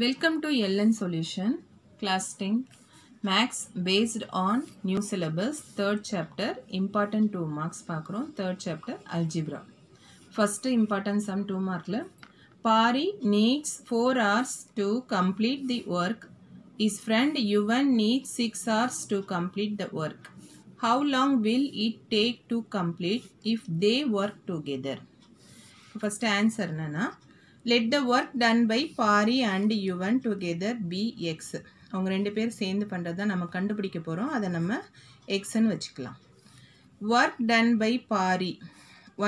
Welcome to LN Solution, class 10, Max based on new syllabus, third chapter, important 2 marks பார்க்கிறோம், third chapter, algebra. First important sum 2 markல, Pari needs 4 hours to complete the work. His friend Yuvan needs 6 hours to complete the work. How long will it take to complete if they work together? First answer na. Let the work done by Pari and Yuvan together be x அவங்க ரெண்டு பேர் சேர்ந்து பண்ணுறது நம்ம கண்டுபிடிக்க போகிறோம் அதை நம்ம எக்ஸ்ன்னு வச்சுக்கலாம் work done by Pari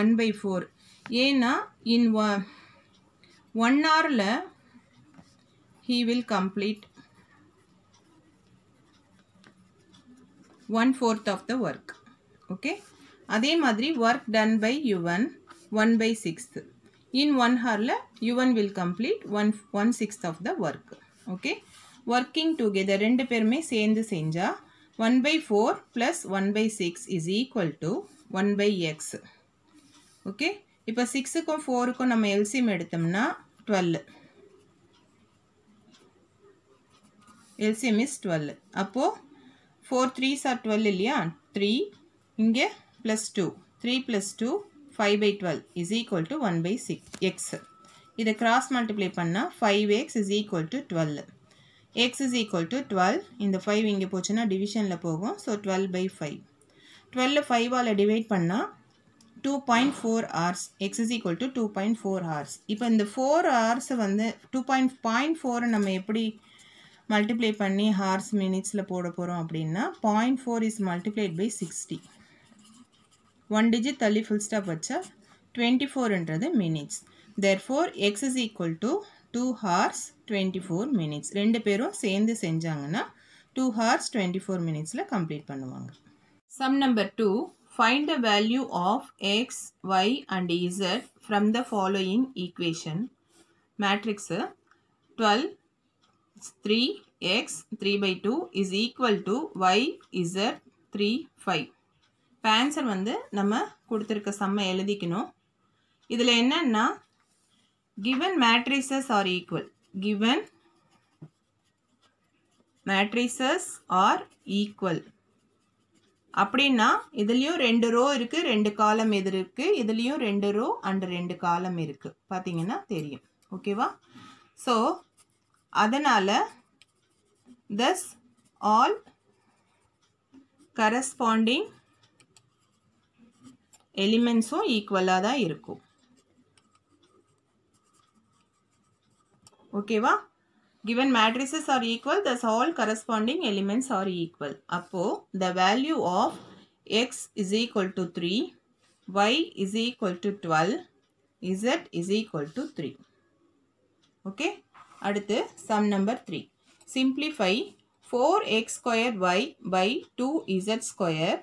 one by four ஏன்னா இன் ஒன் ஹவரில் he will complete one fourth of the work okay அதே மாதிரி work done by Yuvan one by sixth In one hour hurl, one will complete one, one sixth of the work. Okay. Working together, ரெண்டு பேருமே சேர்ந்து செஞ்சா, 1 by 4 plus 1 by 6 is equal to 1 by x. Okay. 6 இப்போ 4 4க்கும் நம்ம LCM எடுத்தம்னா, 12. LCM is 12. அப்போ, 4 3s are 12 இல்லியா? 3, இங்கே, plus 2. 3 plus 2, five by twelve is equal to one by six x இதை cross multiply பண்ணால் five x equal equal 12 x x equal equal 12 twelve இந்த five இங்கே போச்சுன்னா டிவிஷனில் போகும் ஸோ டுவெல் பை ஃபைவ் 12 ஃபைவால் டிவைட் பண்ணால் two point four hours equal to 2.4 hours two point four hours இப்போ இந்த ஃபோர் ஹார்ஸை வந்து டூ பாயிண்ட் ஃபோரை நம்ம எப்படி multiply பண்ணி ஹார்ஸ் மினிட்ஸில் போடப் போகிறோம் அப்படின்னா 0.4 four is by by sixty one digit తల్లి ఫుల్ స్టాప్ వచ్చా ట్వంటీ ఫోర్ என்றது minutes there four x is equal to two hours twenty four minutes ரெண்டு பேரும் சேர்ந்து செஞ்சாங்கன்னா டூ ஹார்ஸ் டுவெண்ட்டி ஃபோர் மினிட்ஸில் கம்ப்ளீட் பண்ணுவாங்க sum number two find the value of x y and z from the following equation matrix twelve three x three by two is equal to y z three five இப்போ answer வந்து நம்ம கொடுத்துருக்க செம்மை எழுதிக்கணும் இதில் என்னன்னா given matrices are equal given matrices are equal அப்படின்னா இதுலேயும் ரெண்டு ரோ இருக்குது ரெண்டு காலம் எது இருக்குது இதுலேயும் ரெண்டு ரோ அண்ட் ரெண்டு காலம் இருக்குது பார்த்தீங்கன்னா தெரியும் ஓகேவா ஸோ அதனால் தஸ் ஆல் கரஸ்பாண்டிங் எலிமெண்ட்ஸும் ஈக்குவலாக தான் இருக்கும் ஓகேவா given matrices are equal thus all corresponding elements are equal அப்போ the value of x is equal to 3 y is equal to 12 z is equal to 3 okay அடுத்து sum number 3 simplify 4x squared y by 2z square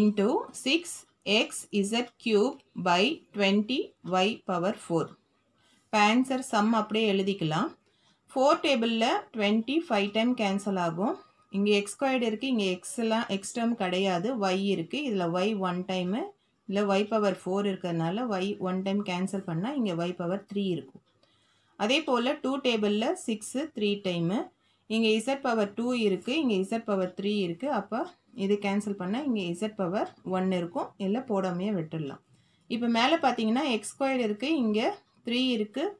into 6 x z cube by 20 y power 4 பேன்சர் sum அப்படியே எழுதிக்கலாம் four டேபிளில் twenty five time cancel ஆகும் இங்கே x squared இருக்கு இங்கே x term கடையாது கிடையாது ஒய் இருக்குது இதில் ஒய் ஒன் டைமு இல்லை ஒய் பவர் ஃபோர் இருக்கிறதுனால ஒய் ஒன் டைம் கேன்சல் பண்ணால் இங்கே ஒய் பவர் த்ரீ இருக்கும் அதே போல் டூ டேபிளில் சிக்ஸு த்ரீ டைமு இங்கே இசட் பவர் டூ இருக்குது இங்கே இசட் பவர் த்ரீ இருக்குது அப்போ இது கேன்சல் பண்ணால் இங்கே இசட் பவர் ஒன் இருக்கும் இல்லை போடாமையே விட்டுடலாம் இப்போ மேலே பார்த்தீங்கன்னா எக்ஸ் ஸ்கொயர் இருக்குது இங்கே த்ரீ இருக்குது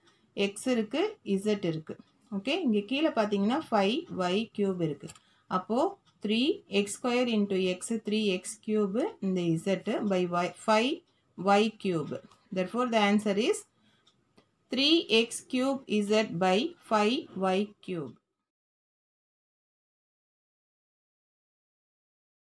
எக்ஸ் இருக்குது இசட் இருக்குது ஓகே இங்கே கீழே பார்த்தீங்கன்னா ஃபைவ் ஒய் க்யூப் இருக்குது அப்போது three x square into x three x cube இந்த z by y five y cube four the answer is three x cube z by by 5y cube